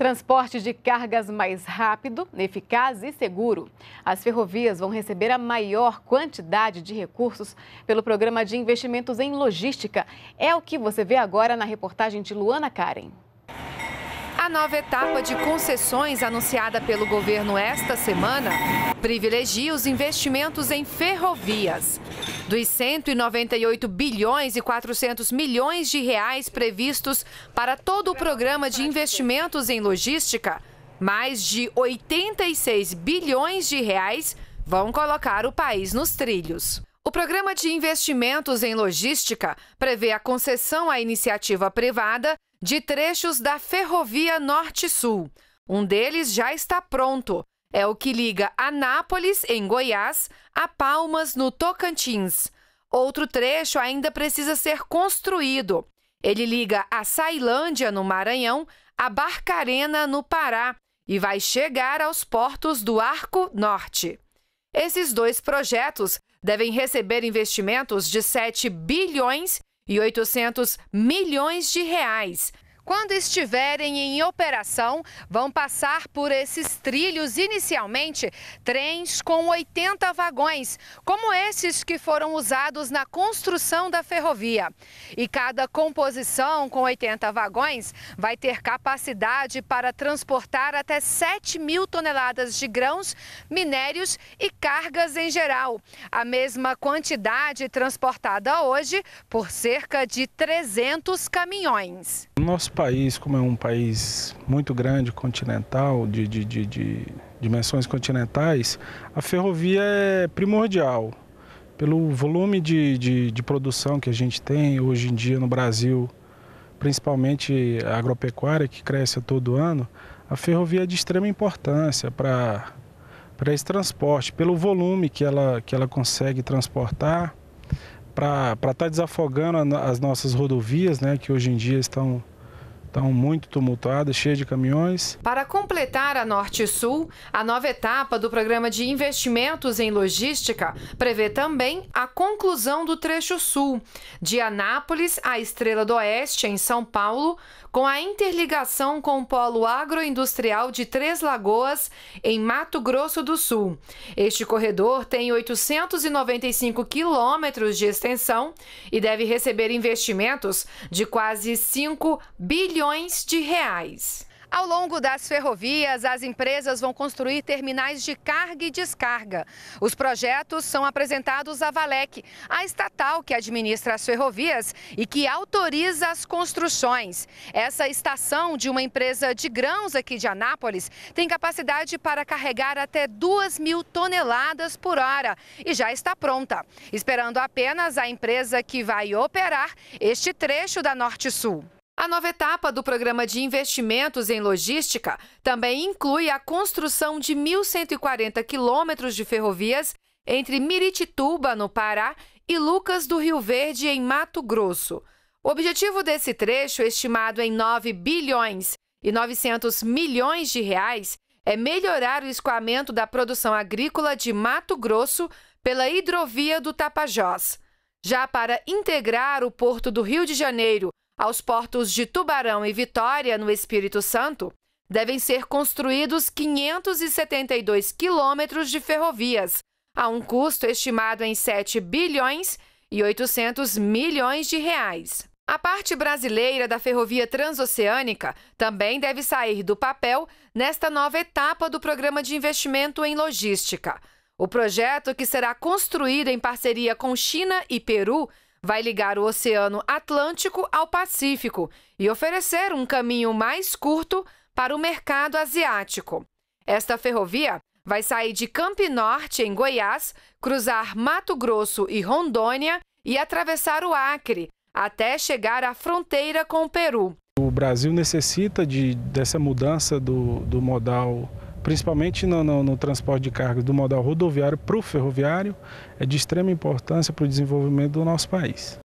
Transporte de cargas mais rápido, eficaz e seguro. As ferrovias vão receber a maior quantidade de recursos pelo programa de investimentos em logística. É o que você vê agora na reportagem de Luana Karen nova etapa de concessões anunciada pelo governo esta semana privilegia os investimentos em ferrovias. Dos 198 bilhões e 400 milhões de reais previstos para todo o programa de investimentos em logística, mais de 86 bilhões de reais vão colocar o país nos trilhos. O Programa de Investimentos em Logística prevê a concessão à iniciativa privada de trechos da Ferrovia Norte-Sul. Um deles já está pronto. É o que liga Anápolis, em Goiás, a Palmas, no Tocantins. Outro trecho ainda precisa ser construído. Ele liga a Sailândia, no Maranhão, a Barcarena, no Pará, e vai chegar aos portos do Arco Norte. Esses dois projetos devem receber investimentos de 7 bilhões e 800 milhões de reais. Quando estiverem em operação, vão passar por esses trilhos inicialmente trens com 80 vagões, como esses que foram usados na construção da ferrovia. E cada composição com 80 vagões vai ter capacidade para transportar até 7 mil toneladas de grãos, minérios e cargas em geral. A mesma quantidade transportada hoje por cerca de 300 caminhões. Nosso país, como é um país muito grande, continental, de, de, de, de dimensões continentais, a ferrovia é primordial. Pelo volume de, de produção que a gente tem hoje em dia no Brasil, principalmente a agropecuária, que cresce a todo ano, a ferrovia é de extrema importância para para esse transporte, pelo volume que ela, que ela consegue transportar, para estar tá desafogando as nossas rodovias, né, que hoje em dia estão estão muito tumultuadas, cheias de caminhões. Para completar a Norte Sul, a nova etapa do programa de investimentos em logística prevê também a conclusão do trecho sul, de Anápolis à Estrela do Oeste, em São Paulo, com a interligação com o polo agroindustrial de Três Lagoas, em Mato Grosso do Sul. Este corredor tem 895 quilômetros de extensão e deve receber investimentos de quase 5 bilhões de reais. Ao longo das ferrovias, as empresas vão construir terminais de carga e descarga. Os projetos são apresentados à Valec, a estatal que administra as ferrovias e que autoriza as construções. Essa estação de uma empresa de grãos aqui de Anápolis tem capacidade para carregar até 2 mil toneladas por hora e já está pronta, esperando apenas a empresa que vai operar este trecho da Norte-Sul. A nova etapa do programa de investimentos em logística também inclui a construção de 1.140 quilômetros de ferrovias entre Miritituba, no Pará, e Lucas do Rio Verde, em Mato Grosso. O objetivo desse trecho, estimado em 9 bilhões e 900 milhões de reais, é melhorar o escoamento da produção agrícola de Mato Grosso pela hidrovia do Tapajós. Já para integrar o porto do Rio de Janeiro aos portos de Tubarão e Vitória, no Espírito Santo, devem ser construídos 572 quilômetros de ferrovias, a um custo estimado em 7 bilhões e 800 milhões de reais. A parte brasileira da ferrovia transoceânica também deve sair do papel nesta nova etapa do programa de investimento em logística. O projeto, que será construído em parceria com China e Peru, vai ligar o Oceano Atlântico ao Pacífico e oferecer um caminho mais curto para o mercado asiático. Esta ferrovia vai sair de Campinorte, em Goiás, cruzar Mato Grosso e Rondônia e atravessar o Acre, até chegar à fronteira com o Peru. O Brasil necessita de, dessa mudança do, do modal principalmente no, no, no, transporte de carga do modal rodoviário para o ferroviário, é de extrema importância para o desenvolvimento do nosso país.